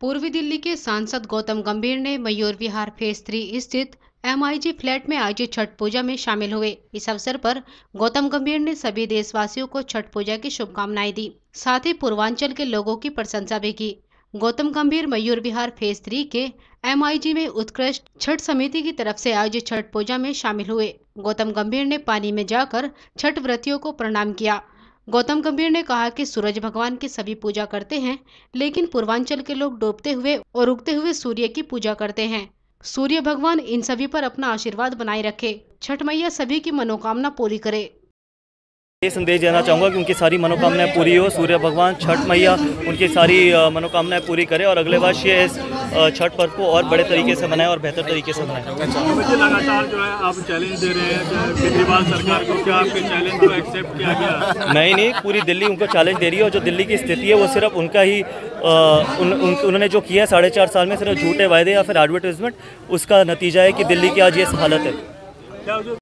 पूर्वी दिल्ली के सांसद गौतम गंभीर ने मयूर विहार फेज थ्री स्थित एमआईजी फ्लैट में आयोजित छठ पूजा में शामिल हुए इस अवसर पर गौतम गंभीर ने सभी देशवासियों को छठ पूजा की शुभकामनाएं दी साथ ही पूर्वांचल के लोगों की प्रशंसा भी की गौतम गंभीर मयूर विहार फेज थ्री के एम में उत्कृष्ट छठ समिति की तरफ से आयोजित छठ पूजा में शामिल हुए गौतम गंभीर ने पानी में जाकर छठ व्रतियों को प्रणाम किया गौतम गंभीर ने कहा कि सूरज भगवान की सभी पूजा करते हैं लेकिन पूर्वांचल के लोग डूबते हुए और उगते हुए सूर्य की पूजा करते हैं सूर्य भगवान इन सभी पर अपना आशीर्वाद बनाए रखे छठ मैया सभी की मनोकामना पूरी करे ये संदेश देना चाहूँगा कि उनकी सारी मनोकामनाएं पूरी हो सूर्य भगवान छठ मैया उनकी सारी मनोकामनाएं पूरी करें और अगले वर्ष ये इस छठ पर्व को और बड़े तरीके से मनाएं और बेहतर तरीके से मनाएं तो नहीं नहीं पूरी दिल्ली उनको चैलेंज दे रही है और जो दिल्ली की स्थिति है वो सिर्फ उनका ही उन्होंने जो किया है साढ़े चार साल में सिर्फ झूठे वायदे या फिर एडवर्टीजमेंट उसका नतीजा है कि दिल्ली की आज ये हालत है